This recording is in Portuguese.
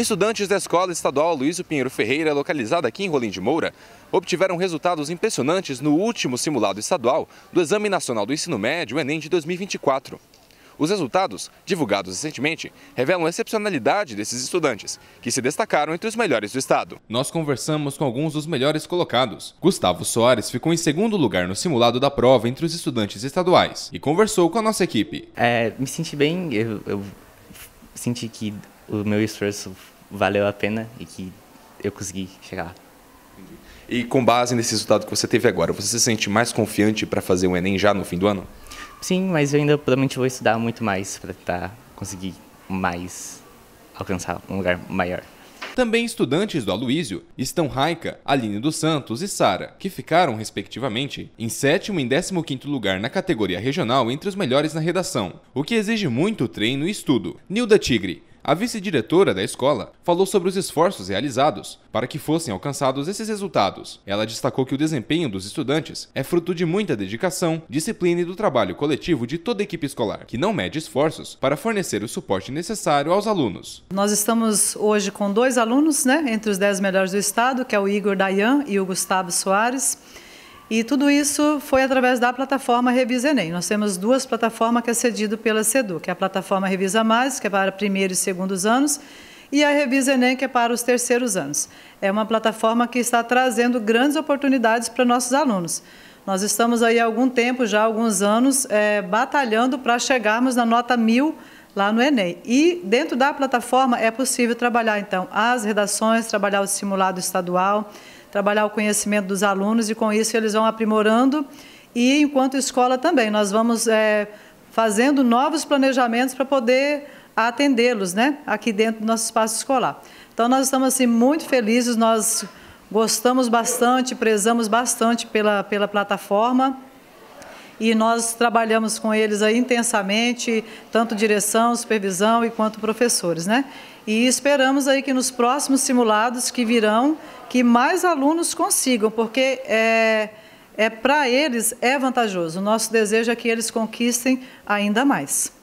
Estudantes da Escola Estadual Luiz Pinheiro Ferreira, localizada aqui em Rolim de Moura, obtiveram resultados impressionantes no último simulado estadual do Exame Nacional do Ensino Médio, o Enem de 2024. Os resultados, divulgados recentemente, revelam a excepcionalidade desses estudantes, que se destacaram entre os melhores do estado. Nós conversamos com alguns dos melhores colocados. Gustavo Soares ficou em segundo lugar no simulado da prova entre os estudantes estaduais e conversou com a nossa equipe. É, me senti bem, eu, eu senti que o meu esforço valeu a pena e que eu consegui chegar lá. E com base nesse resultado que você teve agora, você se sente mais confiante para fazer o Enem já no fim do ano? Sim, mas eu ainda provavelmente vou estudar muito mais para tentar conseguir mais, alcançar um lugar maior. Também estudantes do Aloísio estão Raica, Aline dos Santos e Sara, que ficaram, respectivamente, em sétimo e décimo quinto lugar na categoria regional entre os melhores na redação, o que exige muito treino e estudo. Nilda Tigre, a vice-diretora da escola falou sobre os esforços realizados para que fossem alcançados esses resultados. Ela destacou que o desempenho dos estudantes é fruto de muita dedicação, disciplina e do trabalho coletivo de toda a equipe escolar, que não mede esforços para fornecer o suporte necessário aos alunos. Nós estamos hoje com dois alunos, né, entre os dez melhores do estado, que é o Igor Dayan e o Gustavo Soares. E tudo isso foi através da plataforma Revisa Enem. Nós temos duas plataformas que é cedido pela SEDU, que é a plataforma Revisa Mais, que é para primeiros e segundos anos, e a Revisa Enem, que é para os terceiros anos. É uma plataforma que está trazendo grandes oportunidades para nossos alunos. Nós estamos aí há algum tempo, já há alguns anos, é, batalhando para chegarmos na nota mil lá no Enem. E dentro da plataforma é possível trabalhar, então, as redações, trabalhar o simulado estadual, trabalhar o conhecimento dos alunos e com isso eles vão aprimorando e enquanto escola também nós vamos é, fazendo novos planejamentos para poder atendê-los, né, aqui dentro do nosso espaço escolar. Então nós estamos assim muito felizes, nós gostamos bastante, prezamos bastante pela pela plataforma e nós trabalhamos com eles aí intensamente, tanto direção, supervisão e quanto professores, né? E esperamos aí que nos próximos simulados que virão que mais alunos consigam, porque é, é para eles é vantajoso. O nosso desejo é que eles conquistem ainda mais.